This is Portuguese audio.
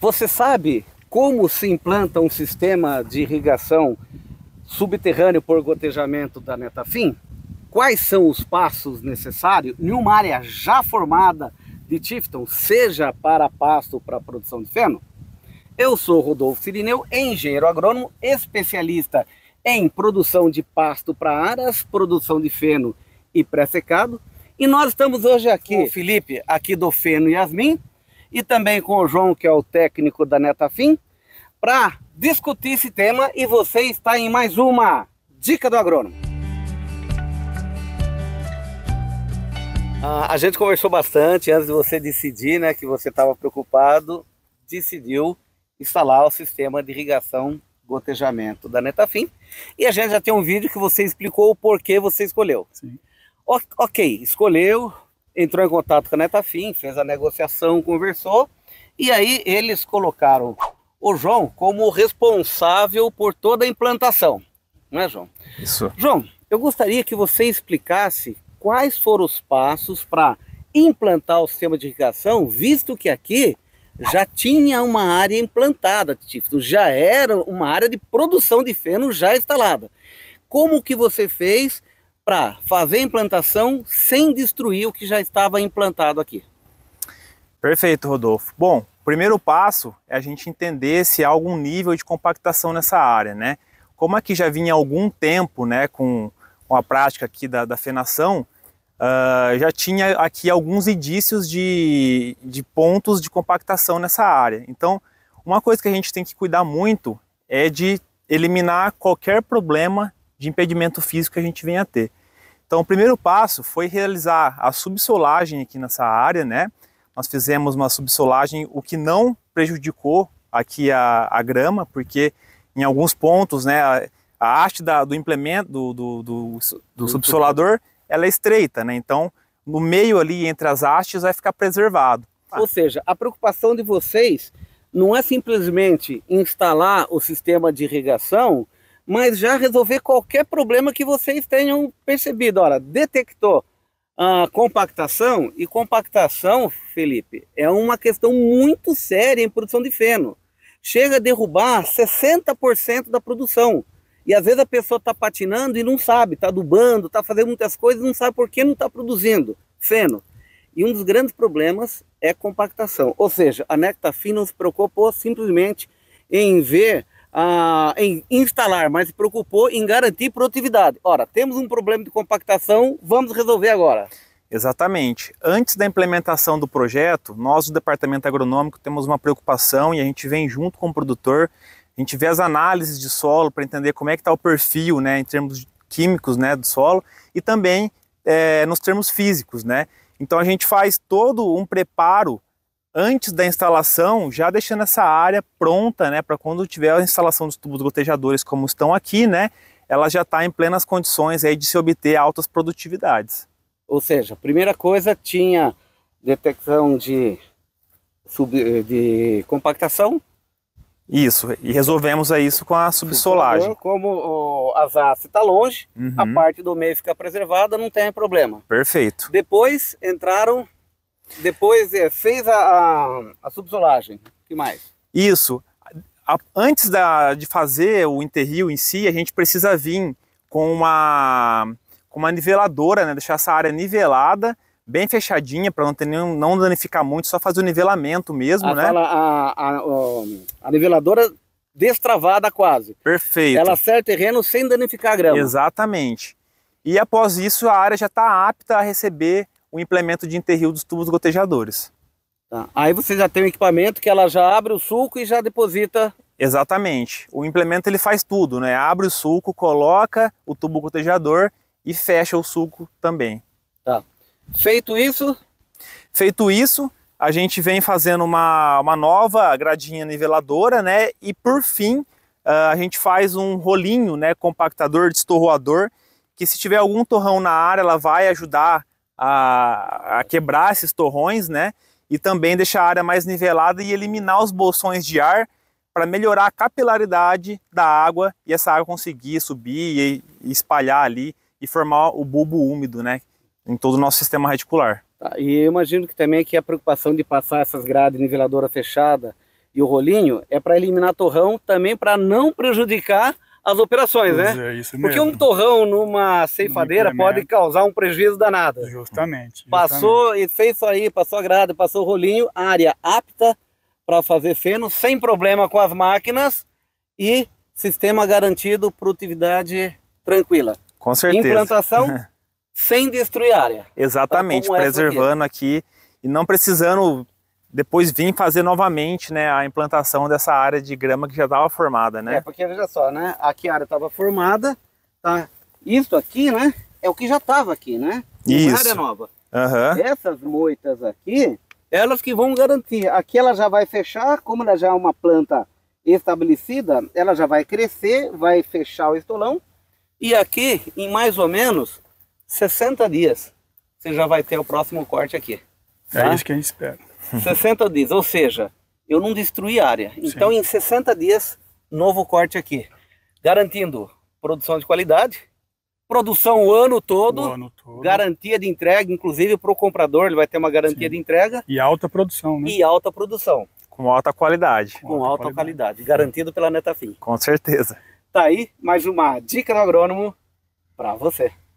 Você sabe como se implanta um sistema de irrigação subterrâneo por gotejamento da Netafim? Quais são os passos necessários em uma área já formada de Tifton, seja para pasto ou para produção de feno? Eu sou Rodolfo Sirineu, engenheiro agrônomo, especialista em produção de pasto para aras, produção de feno e pré-secado. E nós estamos hoje aqui, o Felipe, aqui do Feno Yasmin, e também com o João, que é o técnico da Netafim, para discutir esse tema e você está em mais uma Dica do Agrônomo. Ah, a gente conversou bastante antes de você decidir, né, que você estava preocupado, decidiu instalar o sistema de irrigação gotejamento da Netafim. E a gente já tem um vídeo que você explicou o porquê você escolheu. Sim. Ok, escolheu, entrou em contato com a Netafim, fez a negociação, conversou, e aí eles colocaram o João como responsável por toda a implantação, não é, João? Isso. João, eu gostaria que você explicasse quais foram os passos para implantar o sistema de irrigação, visto que aqui já tinha uma área implantada, Tifto, já era uma área de produção de feno já instalada. Como que você fez para fazer a implantação sem destruir o que já estava implantado aqui. Perfeito, Rodolfo. Bom, o primeiro passo é a gente entender se há algum nível de compactação nessa área, né? Como aqui é já vinha algum tempo, né, com, com a prática aqui da, da fenação, uh, já tinha aqui alguns indícios de, de pontos de compactação nessa área. Então, uma coisa que a gente tem que cuidar muito é de eliminar qualquer problema de impedimento físico que a gente venha a ter. Então, o primeiro passo foi realizar a subsolagem aqui nessa área, né? Nós fizemos uma subsolagem, o que não prejudicou aqui a, a grama, porque em alguns pontos, né, a, a haste da, do implemento, do, do, do, do subsolador, ela é estreita, né? Então, no meio ali entre as hastes vai ficar preservado. Ou seja, a preocupação de vocês não é simplesmente instalar o sistema de irrigação mas já resolver qualquer problema que vocês tenham percebido. Ora, detectou a compactação, e compactação, Felipe, é uma questão muito séria em produção de feno. Chega a derrubar 60% da produção. E às vezes a pessoa está patinando e não sabe, está adubando, está fazendo muitas coisas e não sabe por que não está produzindo feno. E um dos grandes problemas é compactação. Ou seja, a Nectafin não se preocupou simplesmente em ver ah, em instalar, mas se preocupou em garantir produtividade. Ora, temos um problema de compactação, vamos resolver agora. Exatamente. Antes da implementação do projeto, nós o departamento agronômico temos uma preocupação e a gente vem junto com o produtor, a gente vê as análises de solo para entender como é que está o perfil, né, em termos químicos, né, do solo e também é, nos termos físicos, né. Então a gente faz todo um preparo antes da instalação, já deixando essa área pronta, né, para quando tiver a instalação dos tubos gotejadores como estão aqui, né, ela já está em plenas condições aí de se obter altas produtividades. Ou seja, primeira coisa tinha detecção de, sub, de compactação. Isso, e resolvemos isso com a subsolagem. Como tá a ZAS está longe, uhum. a parte do meio fica preservada, não tem problema. Perfeito. Depois entraram depois é, fez a, a, a subsolagem. que mais? Isso. A, antes da, de fazer o interrio em si, a gente precisa vir com uma, com uma niveladora, né? deixar essa área nivelada, bem fechadinha, para não, ter nenhum, não danificar muito, só fazer o nivelamento mesmo. A, né? Fala, a, a, a niveladora destravada quase. Perfeito. Ela serve terreno sem danificar a grama. Exatamente. E após isso, a área já está apta a receber o implemento de interril dos tubos gotejadores. Tá. Aí você já tem o equipamento que ela já abre o suco e já deposita. Exatamente. O implemento ele faz tudo, né? Abre o suco, coloca o tubo gotejador e fecha o suco também. Tá. Feito isso? Feito isso, a gente vem fazendo uma, uma nova gradinha niveladora, né? E por fim, ah, a gente faz um rolinho, né? Compactador, destorroador, que se tiver algum torrão na área, ela vai ajudar a, a quebrar esses torrões, né? E também deixar a área mais nivelada e eliminar os bolsões de ar para melhorar a capilaridade da água e essa água conseguir subir e, espalhar ali e formar o bulbo úmido, né? Em todo o nosso sistema reticular. Tá, e eu imagino que também que a preocupação de passar essas grades niveladora fechada e o rolinho é para eliminar torrão, também para não prejudicar as operações, pois né? É isso mesmo. Porque um torrão numa ceifadeira pode causar um prejuízo danado. Justamente. justamente. Passou e fez isso aí, passou a grade, passou o rolinho, área apta para fazer feno, sem problema com as máquinas e sistema garantido, produtividade tranquila. Com certeza. Implantação sem destruir área. Tá, Exatamente, tá preservando aqui. aqui e não precisando depois vim fazer novamente né, a implantação dessa área de grama que já estava formada, né? É, porque veja só, né? Aqui a área estava formada, tá? Isso aqui, né? É o que já estava aqui, né? É isso. Uma área nova. Uhum. Essas moitas aqui, elas que vão garantir. Aqui ela já vai fechar, como ela já é uma planta estabelecida, ela já vai crescer, vai fechar o estolão. E aqui, em mais ou menos 60 dias, você já vai ter o próximo corte aqui. É tá? É isso que a gente espera. 60 dias, ou seja, eu não destruí a área. Então, Sim. em 60 dias, novo corte aqui, garantindo produção de qualidade, produção o ano todo, o ano todo. garantia de entrega, inclusive para o comprador, ele vai ter uma garantia Sim. de entrega. E alta produção, né? E alta produção. Com alta qualidade. Com, alta, alta, qualidade, qualidade. garantido pela Netafim. Com certeza. Tá aí mais uma dica do agrônomo para você.